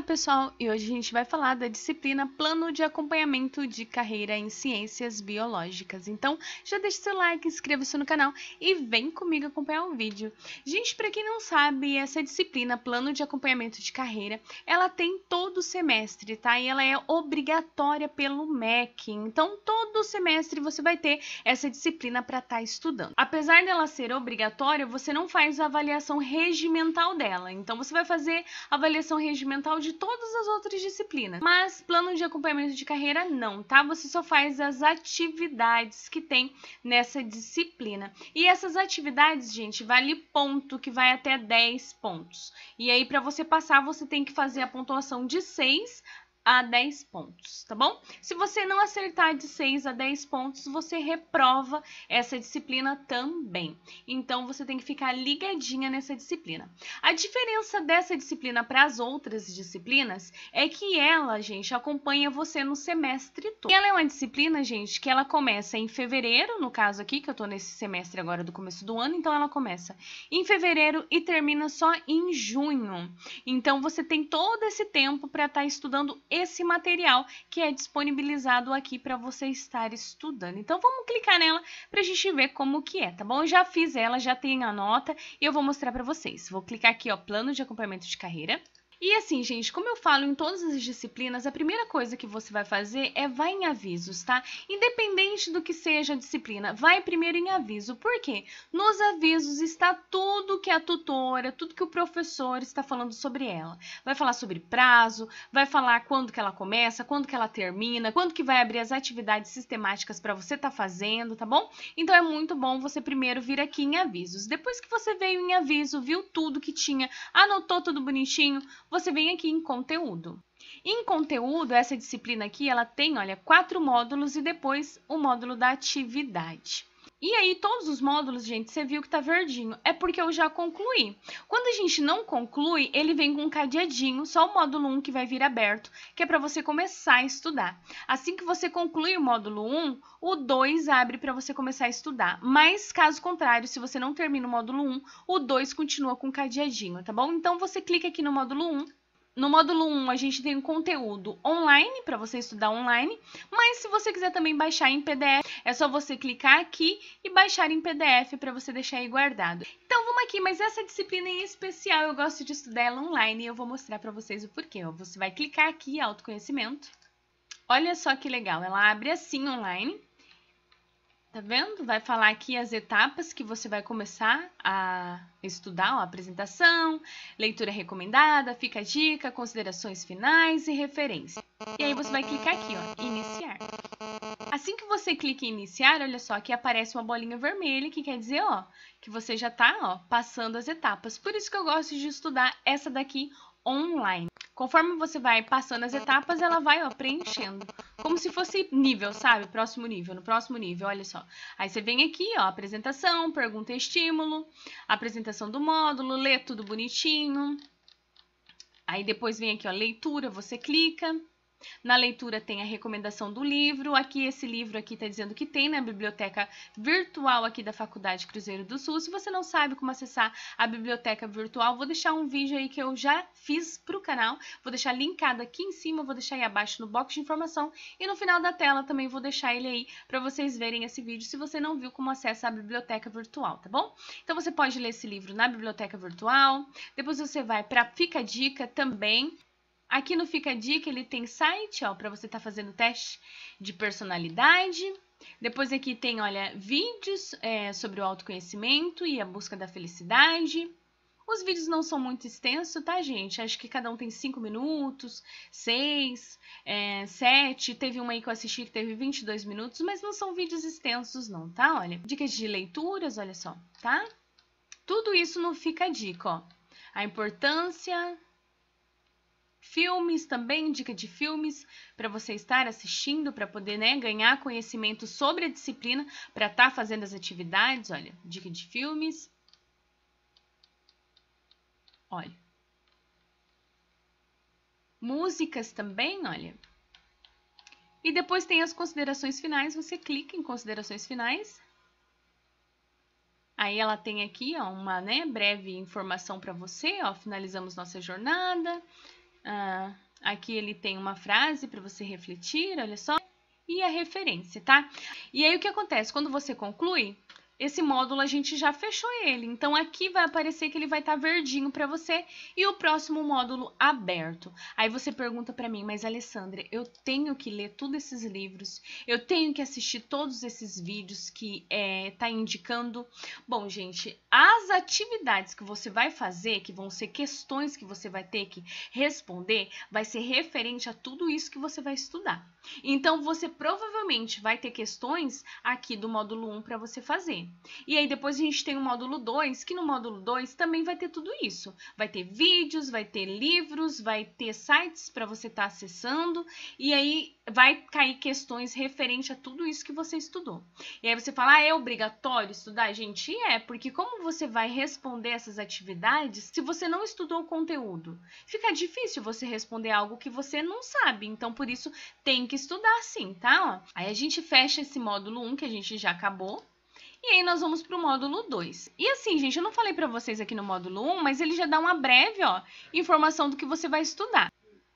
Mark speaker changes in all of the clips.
Speaker 1: Olá, pessoal! E hoje a gente vai falar da disciplina Plano de Acompanhamento de Carreira em Ciências Biológicas. Então, já deixa seu like, inscreva-se no canal e vem comigo acompanhar o vídeo. Gente, para quem não sabe, essa disciplina Plano de Acompanhamento de Carreira, ela tem todo semestre, tá? E ela é obrigatória pelo MEC. Então, todo semestre você vai ter essa disciplina para estar tá estudando. Apesar dela ser obrigatória, você não faz a avaliação regimental dela. Então, você vai fazer avaliação regimental de de todas as outras disciplinas. Mas plano de acompanhamento de carreira não, tá? Você só faz as atividades que tem nessa disciplina. E essas atividades, gente, vale ponto, que vai até 10 pontos. E aí, para você passar, você tem que fazer a pontuação de 6 a 10 pontos, tá bom? Se você não acertar de 6 a 10 pontos, você reprova essa disciplina também. Então, você tem que ficar ligadinha nessa disciplina. A diferença dessa disciplina para as outras disciplinas é que ela, gente, acompanha você no semestre todo. Ela é uma disciplina, gente, que ela começa em fevereiro, no caso aqui, que eu tô nesse semestre agora do começo do ano, então ela começa em fevereiro e termina só em junho. Então, você tem todo esse tempo para estar tá estudando esse material que é disponibilizado aqui para você estar estudando. Então vamos clicar nela para a gente ver como que é, tá bom? Eu já fiz ela, já tem a nota e eu vou mostrar para vocês. Vou clicar aqui, ó, plano de acompanhamento de carreira. E assim, gente, como eu falo em todas as disciplinas, a primeira coisa que você vai fazer é vai em avisos, tá? Independente do que seja a disciplina, vai primeiro em aviso. Por quê? Nos avisos está tudo que a tutora, tudo que o professor está falando sobre ela. Vai falar sobre prazo, vai falar quando que ela começa, quando que ela termina, quando que vai abrir as atividades sistemáticas para você estar tá fazendo, tá bom? Então é muito bom você primeiro vir aqui em avisos. Depois que você veio em aviso, viu tudo que tinha, anotou tudo bonitinho, você vem aqui em conteúdo. Em conteúdo, essa disciplina aqui, ela tem, olha, quatro módulos e depois o módulo da atividade. E aí, todos os módulos, gente, você viu que tá verdinho. É porque eu já concluí. Quando a gente não conclui, ele vem com um cadeadinho, só o módulo 1 que vai vir aberto, que é para você começar a estudar. Assim que você conclui o módulo 1, o 2 abre para você começar a estudar. Mas, caso contrário, se você não termina o módulo 1, o 2 continua com um cadeadinho, tá bom? Então, você clica aqui no módulo 1, no módulo 1 a gente tem um conteúdo online para você estudar online, mas se você quiser também baixar em PDF, é só você clicar aqui e baixar em PDF para você deixar aí guardado. Então vamos aqui, mas essa disciplina em especial eu gosto de estudar ela online e eu vou mostrar para vocês o porquê. Você vai clicar aqui autoconhecimento. Olha só que legal, ela abre assim online. Tá vendo? Vai falar aqui as etapas que você vai começar a estudar, a apresentação, leitura recomendada, fica a dica, considerações finais e referência. E aí você vai clicar aqui, ó, iniciar. Assim que você clica em iniciar, olha só, aqui aparece uma bolinha vermelha que quer dizer, ó, que você já tá, ó, passando as etapas. Por isso que eu gosto de estudar essa daqui online. Conforme você vai passando as etapas, ela vai ó, preenchendo. Como se fosse nível, sabe? Próximo nível, no próximo nível, olha só. Aí você vem aqui, ó, apresentação, pergunta e estímulo, apresentação do módulo, lê tudo bonitinho. Aí depois vem aqui, ó, leitura, você clica. Na leitura tem a recomendação do livro. Aqui esse livro aqui está dizendo que tem na né, biblioteca virtual aqui da Faculdade Cruzeiro do Sul. Se você não sabe como acessar a biblioteca virtual, vou deixar um vídeo aí que eu já fiz para o canal. Vou deixar linkado aqui em cima, vou deixar aí abaixo no box de informação e no final da tela também vou deixar ele aí para vocês verem esse vídeo se você não viu como acessa a biblioteca virtual, tá bom? Então você pode ler esse livro na biblioteca virtual. Depois você vai para Fica a Dica também. Aqui no Fica Dica ele tem site, ó, para você estar tá fazendo teste de personalidade. Depois aqui tem, olha, vídeos é, sobre o autoconhecimento e a busca da felicidade. Os vídeos não são muito extensos, tá, gente? Acho que cada um tem 5 minutos, 6, 7. É, teve uma aí que eu assisti que teve 22 minutos, mas não são vídeos extensos, não, tá? Olha, dicas de leituras, olha só, tá? Tudo isso não fica dica, ó. A importância filmes também, dica de filmes para você estar assistindo, para poder né, ganhar conhecimento sobre a disciplina, para estar tá fazendo as atividades. Olha, dica de filmes. Olha. Músicas também, olha. E depois tem as considerações finais, você clica em considerações finais. Aí ela tem aqui ó, uma né, breve informação para você, ó, finalizamos nossa jornada, ah, aqui ele tem uma frase para você refletir, olha só, e a referência, tá? E aí o que acontece? Quando você conclui, esse módulo a gente já fechou ele. Então, aqui vai aparecer que ele vai estar tá verdinho para você e o próximo módulo aberto. Aí você pergunta para mim, mas Alessandra, eu tenho que ler todos esses livros? Eu tenho que assistir todos esses vídeos que é, tá indicando? Bom, gente, as atividades que você vai fazer, que vão ser questões que você vai ter que responder, vai ser referente a tudo isso que você vai estudar. Então, você provavelmente vai ter questões aqui do módulo 1 para você fazer. E aí depois a gente tem o módulo 2, que no módulo 2 também vai ter tudo isso. Vai ter vídeos, vai ter livros, vai ter sites para você estar tá acessando e aí vai cair questões referente a tudo isso que você estudou. E aí você fala, ah, é obrigatório estudar? Gente, é, porque como você vai responder essas atividades se você não estudou o conteúdo? Fica difícil você responder algo que você não sabe, então por isso tem que estudar sim, tá? Aí a gente fecha esse módulo 1 um, que a gente já acabou e aí nós vamos para o módulo 2. E assim, gente, eu não falei para vocês aqui no módulo 1, um, mas ele já dá uma breve ó, informação do que você vai estudar.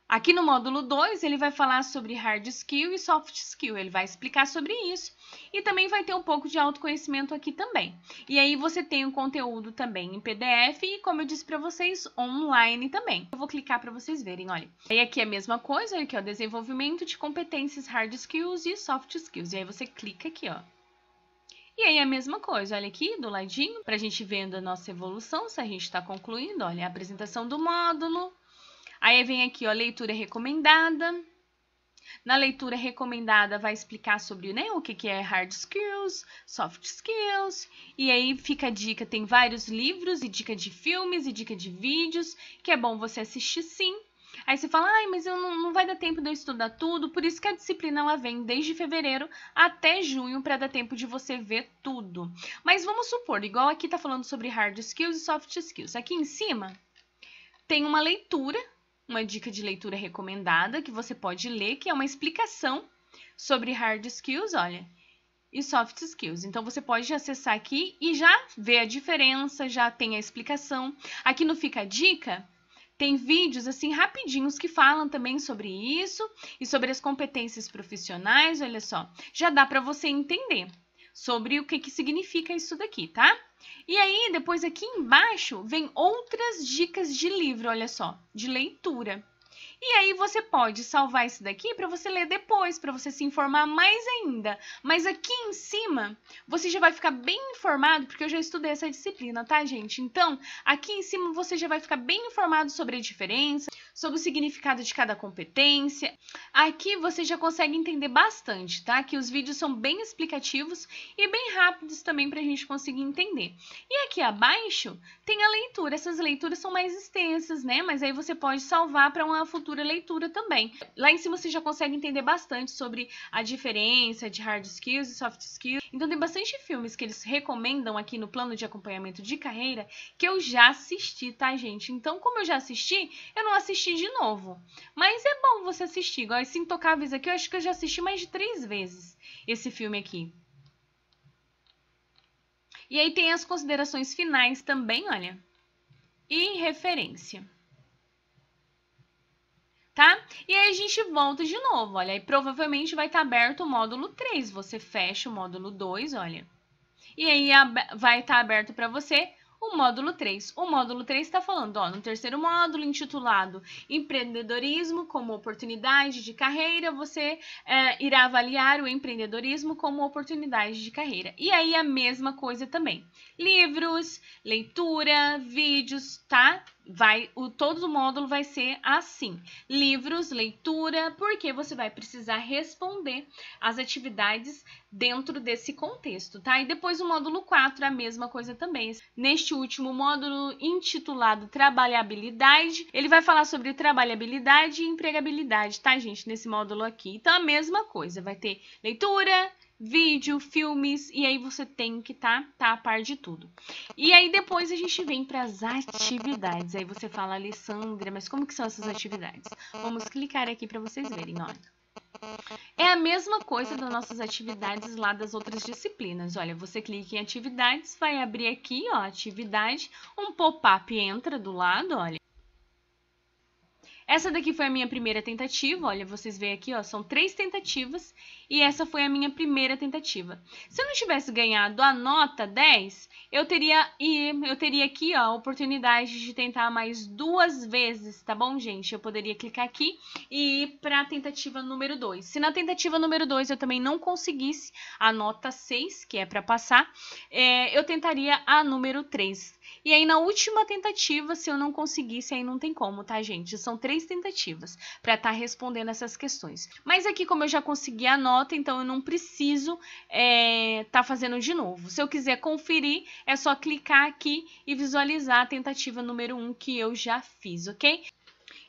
Speaker 1: Aqui no módulo 2, ele vai falar sobre hard skill e soft skill, ele vai explicar sobre isso. E também vai ter um pouco de autoconhecimento aqui também. E aí você tem o um conteúdo também em PDF e, como eu disse para vocês, online também. Eu vou clicar para vocês verem, olha. E aqui é a mesma coisa, aqui ó, é desenvolvimento de competências hard skills e soft skills. E aí você clica aqui, ó. E aí a mesma coisa, olha aqui do ladinho, para a gente vendo a nossa evolução, se a gente está concluindo, olha, a apresentação do módulo. Aí vem aqui, ó, leitura recomendada. Na leitura recomendada vai explicar sobre né, o que, que é hard skills, soft skills, e aí fica a dica, tem vários livros e dica de filmes e dica de vídeos, que é bom você assistir sim, Aí você fala, ai, mas eu não, não vai dar tempo de eu estudar tudo, por isso que a disciplina ela vem desde fevereiro até junho para dar tempo de você ver tudo. Mas vamos supor, igual aqui tá falando sobre hard skills e soft skills. Aqui em cima tem uma leitura, uma dica de leitura recomendada que você pode ler, que é uma explicação sobre hard skills, olha e soft skills. Então você pode acessar aqui e já ver a diferença, já tem a explicação. Aqui no fica a dica, tem vídeos assim rapidinhos que falam também sobre isso e sobre as competências profissionais, olha só. Já dá para você entender sobre o que, que significa isso daqui, tá? E aí, depois aqui embaixo, vem outras dicas de livro, olha só, de leitura. E aí você pode salvar isso daqui para você ler depois, para você se informar mais ainda. Mas aqui em cima, você já vai ficar bem informado, porque eu já estudei essa disciplina, tá, gente? Então, aqui em cima você já vai ficar bem informado sobre a diferença, sobre o significado de cada competência. Aqui você já consegue entender bastante, tá? Que os vídeos são bem explicativos e bem rápidos também para a gente conseguir entender. E aqui abaixo tem a leitura. Essas leituras são mais extensas, né? Mas aí você pode salvar para uma futura leitura também. Lá em cima você já consegue entender bastante sobre a diferença de hard skills e soft skills. Então tem bastante filmes que eles recomendam aqui no plano de acompanhamento de carreira que eu já assisti, tá, gente? Então, como eu já assisti, eu não assisti de novo. Mas é bom você assistir. Igual esse Intocáveis aqui, eu acho que eu já assisti mais de três vezes esse filme aqui. E aí tem as considerações finais também, olha. E referência tá? E aí a gente volta de novo, olha, e provavelmente vai estar tá aberto o módulo 3, você fecha o módulo 2, olha. E aí vai estar tá aberto para você o módulo 3. O módulo 3 está falando, ó, no terceiro módulo, intitulado Empreendedorismo como oportunidade de carreira, você é, irá avaliar o empreendedorismo como oportunidade de carreira. E aí a mesma coisa também. Livros, leitura, vídeos, tá? vai o todo o módulo vai ser assim: livros, leitura, porque você vai precisar responder as atividades dentro desse contexto, tá? E depois o módulo 4, a mesma coisa também. Neste último módulo intitulado trabalhabilidade, ele vai falar sobre trabalhabilidade e empregabilidade, tá, gente? Nesse módulo aqui. Então a mesma coisa, vai ter leitura, vídeo, filmes, e aí você tem que tá, tá a par de tudo. E aí depois a gente vem para as atividades. Aí você fala, Alessandra, mas como que são essas atividades? Vamos clicar aqui para vocês verem, olha. É a mesma coisa das nossas atividades lá das outras disciplinas. Olha, você clica em atividades, vai abrir aqui, ó, atividade, um pop-up entra do lado, olha. Essa daqui foi a minha primeira tentativa, olha, vocês veem aqui, ó, são três tentativas e essa foi a minha primeira tentativa. Se eu não tivesse ganhado a nota 10, eu teria, eu teria aqui ó, a oportunidade de tentar mais duas vezes, tá bom, gente? Eu poderia clicar aqui e ir para a tentativa número 2. Se na tentativa número 2 eu também não conseguisse a nota 6, que é para passar, é, eu tentaria a número 3. E aí, na última tentativa, se eu não conseguisse, aí não tem como, tá, gente? São três três tentativas para estar tá respondendo essas questões. Mas aqui, como eu já consegui a nota, então eu não preciso estar é, tá fazendo de novo. Se eu quiser conferir, é só clicar aqui e visualizar a tentativa número 1 um que eu já fiz, ok?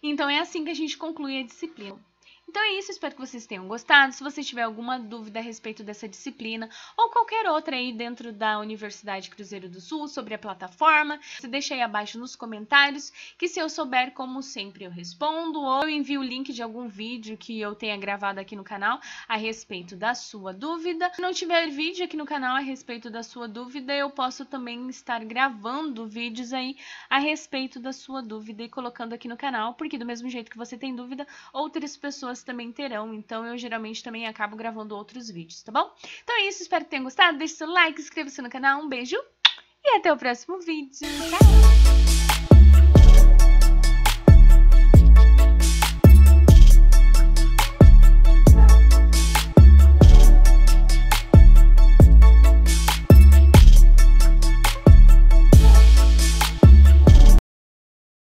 Speaker 1: Então, é assim que a gente conclui a disciplina. Então é isso, espero que vocês tenham gostado. Se você tiver alguma dúvida a respeito dessa disciplina ou qualquer outra aí dentro da Universidade Cruzeiro do Sul sobre a plataforma, você deixa aí abaixo nos comentários que se eu souber, como sempre, eu respondo ou eu envio o link de algum vídeo que eu tenha gravado aqui no canal a respeito da sua dúvida. Se não tiver vídeo aqui no canal a respeito da sua dúvida, eu posso também estar gravando vídeos aí a respeito da sua dúvida e colocando aqui no canal, porque do mesmo jeito que você tem dúvida, outras pessoas também terão, então eu geralmente também acabo gravando outros vídeos, tá bom? Então é isso, espero que tenham gostado, deixe seu like, inscreva-se no canal, um beijo e até o próximo vídeo. Tchau!